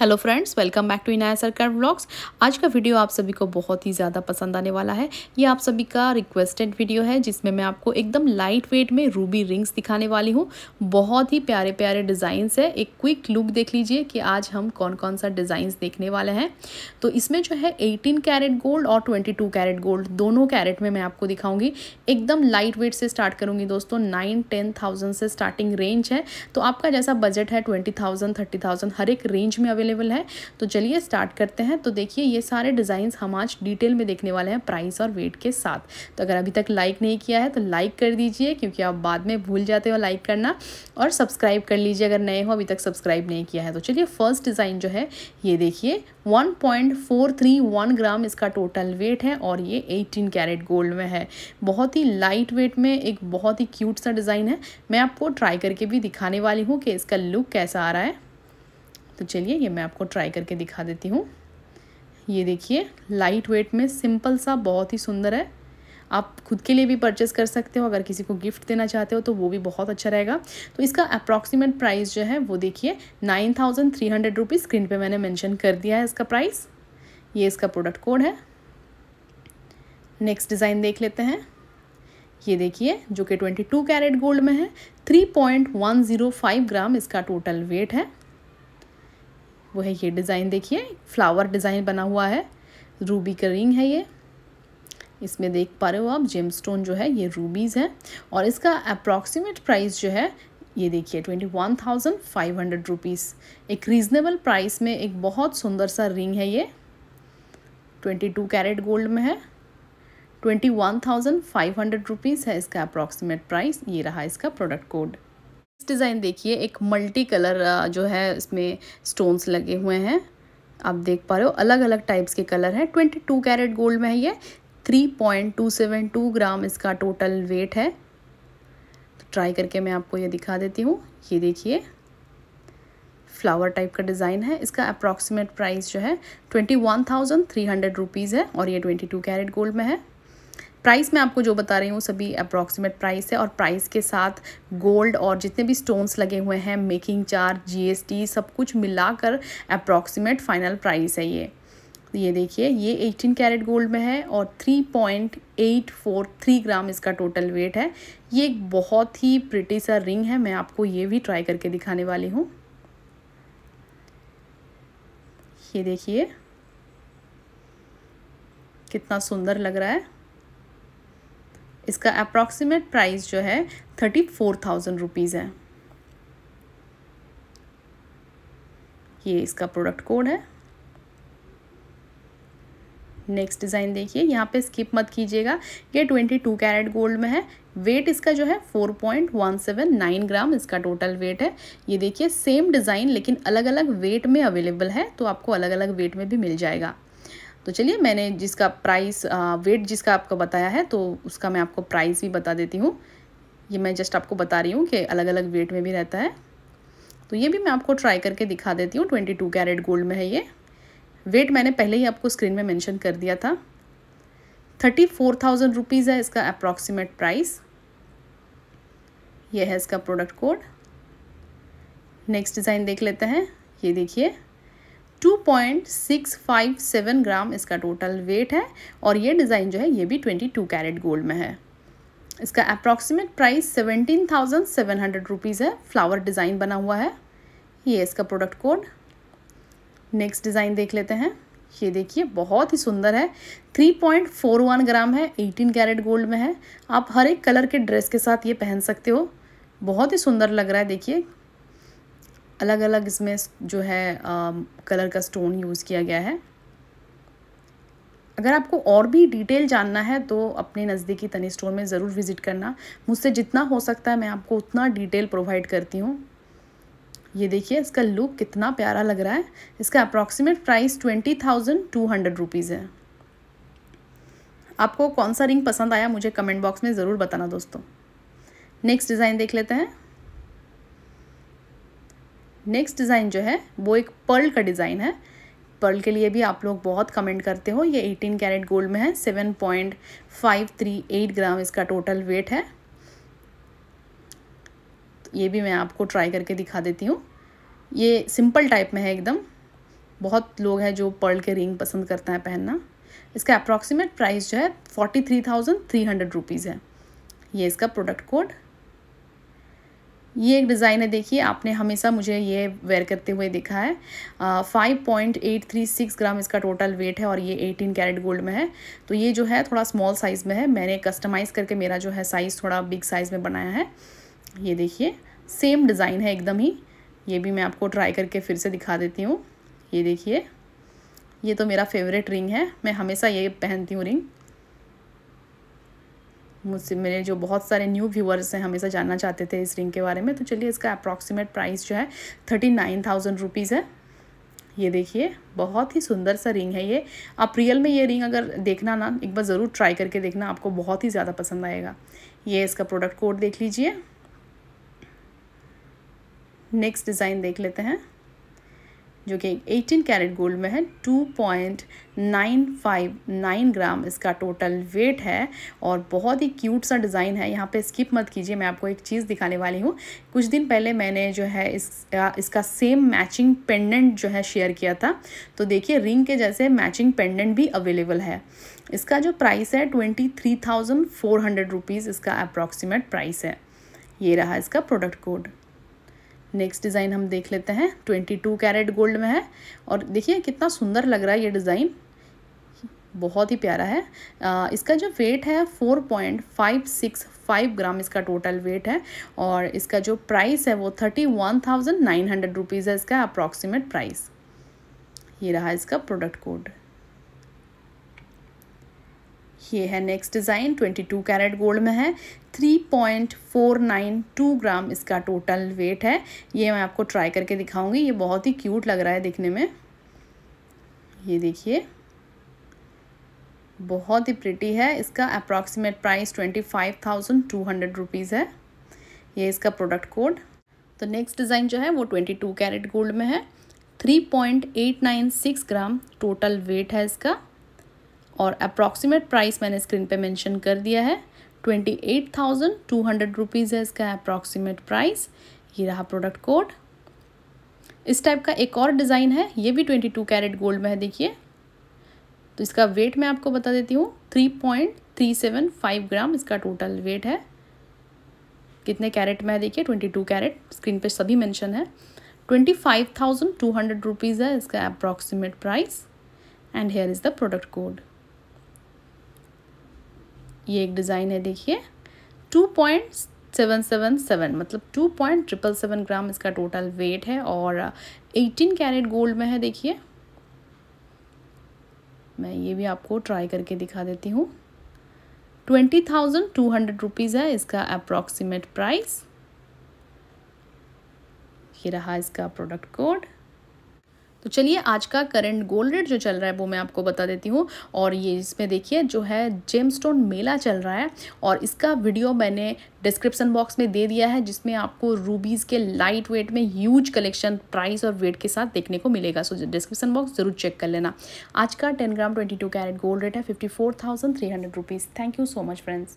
hello friends welcome back to Inaya Sarkar vlogs आज का video आप सभी को बहुत ही ज़्यादा पसंद आने वाला है ये आप सभी का रिक्वेस्टेड वीडियो है जिसमें मैं आपको एकदम लाइट वेट में रूबी रिंग्स दिखाने वाली हूँ बहुत ही प्यारे प्यारे डिज़ाइंस है एक क्विक लुक देख लीजिए कि आज हम कौन कौन सा डिज़ाइंस देखने वाले हैं तो इसमें जो है एटीन कैरेट गोल्ड और ट्वेंटी कैरेट गोल्ड दोनों कैरेट में मैं आपको दिखाऊंगी एकदम लाइट वेट से स्टार्ट करूँगी दोस्तों नाइन टेन थाउजेंड से स्टार्टिंग रेंज है तो आपका जैसा बजट है ट्वेंटी थाउजेंड थर्टी थाउजेंड हर एक रेंज में अवेलेबल अवेलेबल है तो चलिए स्टार्ट करते हैं तो देखिए ये सारे डिज़ाइंस हम आज डिटेल में देखने वाले हैं प्राइस और वेट के साथ तो अगर अभी तक लाइक नहीं किया है तो लाइक कर दीजिए क्योंकि आप बाद में भूल जाते हो लाइक करना और सब्सक्राइब कर लीजिए अगर नए हो अभी तक सब्सक्राइब नहीं किया है तो चलिए फर्स्ट डिज़ाइन जो है ये देखिए 1.431 ग्राम इसका टोटल वेट है और ये 18 कैरेट गोल्ड में है बहुत ही लाइट वेट में एक बहुत ही क्यूट सा डिज़ाइन है मैं आपको ट्राई करके भी दिखाने वाली हूँ कि इसका लुक कैसा आ रहा है तो चलिए ये मैं आपको ट्राई करके दिखा देती हूँ ये देखिए लाइट वेट में सिंपल सा बहुत ही सुंदर है आप खुद के लिए भी परचेज़ कर सकते हो अगर किसी को गिफ्ट देना चाहते हो तो वो भी बहुत अच्छा रहेगा तो इसका अप्रॉक्सीमेट प्राइस जो है वो देखिए nine thousand three hundred rupees screen पे मैंने मेंशन कर दिया है इसका प्राइस ये इसका प्रोडक्ट कोड है नेक्स्ट डिज़ाइन देख लेते हैं ये देखिए जो कि ट्वेंटी टू कैरेट गोल्ड में है three point one zero five gram इसका टोटल वेट है वो है ये डिज़ाइन देखिए फ्लावर डिज़ाइन बना हुआ है रूबी का रिंग है ये इसमें देख पा रहे हो आप जेम जो है ये रूबीज़ है और इसका अप्रॉक्सीमेट प्राइस जो है ये देखिए twenty one thousand five hundred rupees एक रीज़नेबल प्राइस में एक बहुत सुंदर सा रिंग है ये ट्वेंटी टू कैरेट गोल्ड में है twenty one thousand five hundred rupees है इसका अप्रॉक्सीमेट प्राइस ये रहा इसका प्रोडक्ट कोड डिज़ाइन देखिए एक मल्टी कलर जो है इसमें स्टोन्स लगे हुए हैं आप देख पा रहे हो अलग अलग टाइप्स के कलर हैं ट्वेंटी टू कैरेट गोल्ड में है ये three point two seven two gram इसका टोटल वेट है तो ट्राई करके मैं आपको ये दिखा देती हूँ ये देखिए फ्लावर टाइप का डिज़ाइन है इसका अप्रॉक्सीमेट प्राइस जो है twenty one thousand three hundred rupees है और ये ट्वेंटी टू कैरेट गोल्ड में है प्राइस मैं आपको जो बता रही हूँ सभी अप्रॉक्सीमेट प्राइस है और प्राइस के साथ गोल्ड और जितने भी स्टोन्स लगे हुए हैं मेकिंग चार्ज जीएसटी सब कुछ मिलाकर अप्रॉक्सीमेट फाइनल प्राइस है ये ये देखिए ये 18 कैरेट गोल्ड में है और 3.843 ग्राम इसका टोटल वेट है ये एक बहुत ही प्रिटी सा रिंग है मैं आपको ये भी ट्राई करके दिखाने वाली हूँ ये देखिए कितना सुंदर लग रहा है इसका अप्रॉक्सीमेट प्राइस जो है थर्टी फोर थाउजेंड रुपीज़ है ये इसका प्रोडक्ट कोड है नेक्स्ट डिज़ाइन देखिए यहाँ पे स्किप मत कीजिएगा ये ट्वेंटी टू कैरेट गोल्ड में है वेट इसका जो है four point one seven nine gram इसका टोटल वेट है ये देखिए सेम डिज़ाइन लेकिन अलग अलग वेट में अवेलेबल है तो आपको अलग अलग वेट में भी मिल जाएगा तो चलिए मैंने जिसका प्राइस वेट जिसका आपको बताया है तो उसका मैं आपको प्राइस भी बता देती हूँ ये मैं जस्ट आपको बता रही हूँ कि अलग अलग वेट में भी रहता है तो ये भी मैं आपको ट्राई करके दिखा देती हूँ ट्वेंटी टू कैरेट गोल्ड में है ये वेट मैंने पहले ही आपको स्क्रीन में मेंशन कर दिया था थर्टी फोर थाउजेंड रुपीज़ है इसका अप्रॉक्सीमेट प्राइस यह है इसका प्रोडक्ट कोड नेक्स्ट डिज़ाइन देख लेते हैं ये देखिए 2.657 ग्राम इसका टोटल वेट है और ये डिज़ाइन जो है ये भी 22 कैरेट गोल्ड में है इसका approximate price seventeen thousand seven hundred rupees है फ्लावर डिज़ाइन बना हुआ है ये इसका प्रोडक्ट कोड नेक्स्ट डिज़ाइन देख लेते हैं ये देखिए बहुत ही सुंदर है three point four one gram है एटीन कैरेट गोल्ड में है आप हर एक कलर के ड्रेस के साथ ये पहन सकते हो बहुत ही सुंदर लग रहा है देखिए अलग अलग इसमें जो है आ, कलर का स्टोन यूज़ किया गया है अगर आपको और भी डिटेल जानना है तो अपने नज़दीकी तनी स्टोर में ज़रूर विज़िट करना मुझसे जितना हो सकता है मैं आपको उतना डिटेल प्रोवाइड करती हूँ ये देखिए इसका लुक कितना प्यारा लग रहा है इसका approximate price twenty thousand two hundred rupees है आपको कौन सा रिंग पसंद आया मुझे कमेंट बॉक्स में ज़रूर बताना दोस्तों नेक्स्ट डिज़ाइन देख लेते हैं नेक्स्ट डिज़ाइन जो है वो एक पर्ल का डिज़ाइन है पर्ल के लिए भी आप लोग बहुत कमेंट करते हो ये 18 कैरेट गोल्ड में है 7.538 ग्राम इसका टोटल वेट है ये भी मैं आपको ट्राई करके दिखा देती हूँ ये सिंपल टाइप में है एकदम बहुत लोग हैं जो पर्ल के रिंग पसंद करते हैं पहनना इसका अप्रॉक्सीमेट प्राइस जो है forty three thousand three hundred rupees है ये इसका प्रोडक्ट कोड ये एक डिज़ाइन है देखिए आपने हमेशा मुझे ये वेयर करते हुए देखा है five point eight three six gram इसका टोटल वेट है और ये एटीन कैरेट गोल्ड में है तो ये जो है थोड़ा स्मॉल साइज़ में है मैंने कस्टमाइज़ करके मेरा जो है साइज़ थोड़ा बिग साइज़ में बनाया है ये देखिए सेम डिज़ाइन है एकदम ही ये भी मैं आपको ट्राई करके फिर से दिखा देती हूँ ये देखिए ये तो मेरा फेवरेट रिंग है मैं हमेशा ये पहनती हूँ रिंग मुझसे मेरे जो बहुत सारे न्यू व्यूअर्स हैं हमेशा जानना चाहते थे इस रिंग के बारे में तो चलिए इसका अप्रॉक्सीमेट प्राइस जो है थर्टी नाइन थाउजेंड रुपीज़ है ये देखिए बहुत ही सुंदर सा रिंग है ये आप रियल में ये रिंग अगर देखना ना एक बार ज़रूर ट्राई करके देखना आपको बहुत ही ज़्यादा पसंद आएगा ये इसका प्रोडक्ट कोड देख लीजिए नेक्स्ट डिज़ाइन देख लेते हैं जो कि 18 कैरेट गोल्ड में है 2.959 ग्राम इसका टोटल वेट है और बहुत ही क्यूट सा डिज़ाइन है यहाँ पे स्किप मत कीजिए मैं आपको एक चीज़ दिखाने वाली हूँ कुछ दिन पहले मैंने जो है इस इसका सेम मैचिंग पेंडेंट जो है शेयर किया था तो देखिए रिंग के जैसे मैचिंग पेंडेंट भी अवेलेबल है इसका जो प्राइस है twenty three thousand four hundred rupees इसका अप्रॉक्सीमेट प्राइस है ये रहा इसका प्रोडक्ट कोड नेक्स्ट डिज़ाइन हम देख लेते हैं ट्वेंटी टू कैरेट गोल्ड में है और देखिए कितना सुंदर लग रहा है ये डिज़ाइन बहुत ही प्यारा है आ, इसका जो वेट है four point five six five gram इसका टोटल वेट है और इसका जो प्राइस है वो thirty one thousand nine hundred rupees है इसका अप्रॉक्सीमेट प्राइस ये रहा इसका प्रोडक्ट कोड ये है नेक्स्ट डिज़ाइन 22 कैरेट गोल्ड में है 3.492 ग्राम इसका टोटल वेट है ये मैं आपको ट्राई करके दिखाऊंगी ये बहुत ही क्यूट लग रहा है दिखने में ये देखिए बहुत ही प्रिटी है इसका approximate price twenty five thousand two hundred rupees है ये इसका प्रोडक्ट कोड तो नेक्स्ट डिज़ाइन जो है वो ट्वेंटी टू कैरेट गोल्ड में है three point eight nine six gram total weight है इसका और अप्रॉक्सीमेट प्राइस मैंने स्क्रीन पे मेंशन कर दिया है twenty eight thousand two hundred rupees है इसका अप्रॉक्सीमेट प्राइस ये रहा प्रोडक्ट कोड इस टाइप का एक और डिज़ाइन है ये भी ट्वेंटी टू कैरेट गोल्ड में है देखिए तो इसका वेट मैं आपको बता देती हूँ three point three seven five gram इसका टोटल वेट है कितने कैरेट में है देखिए ट्वेंटी टू कैरेट स्क्रीन पर सभी मैंशन है twenty five thousand two hundred rupees है इसका approximate price and here is the product code ये एक डिज़ाइन है देखिए two point seven seven seven मतलब two point triple seven gram इसका टोटल वेट है और एटीन कैरेट गोल्ड में है देखिए मैं ये भी आपको ट्राई करके दिखा देती हूँ twenty thousand two hundred rupees है इसका अप्रॉक्सीमेट प्राइस ये रहा इसका प्रोडक्ट कोड तो चलिए आज का करंट गोल्ड रेट जो चल रहा है वो मैं आपको बता देती हूँ और ये इसमें देखिए जो है जेमस्टोन मेला चल रहा है और इसका वीडियो मैंने डिस्क्रिप्सन बॉक्स में दे दिया है जिसमें आपको रूबीज़ के लाइट वेट में ह्यूज कलेक्शन प्राइस और वेट के साथ देखने को मिलेगा सो डिस्क्रिप्शन बॉक्स ज़रूर चेक कर लेना आज का ten gram twenty two carat gold rate है fifty four thousand three hundred rupees thank you so much friends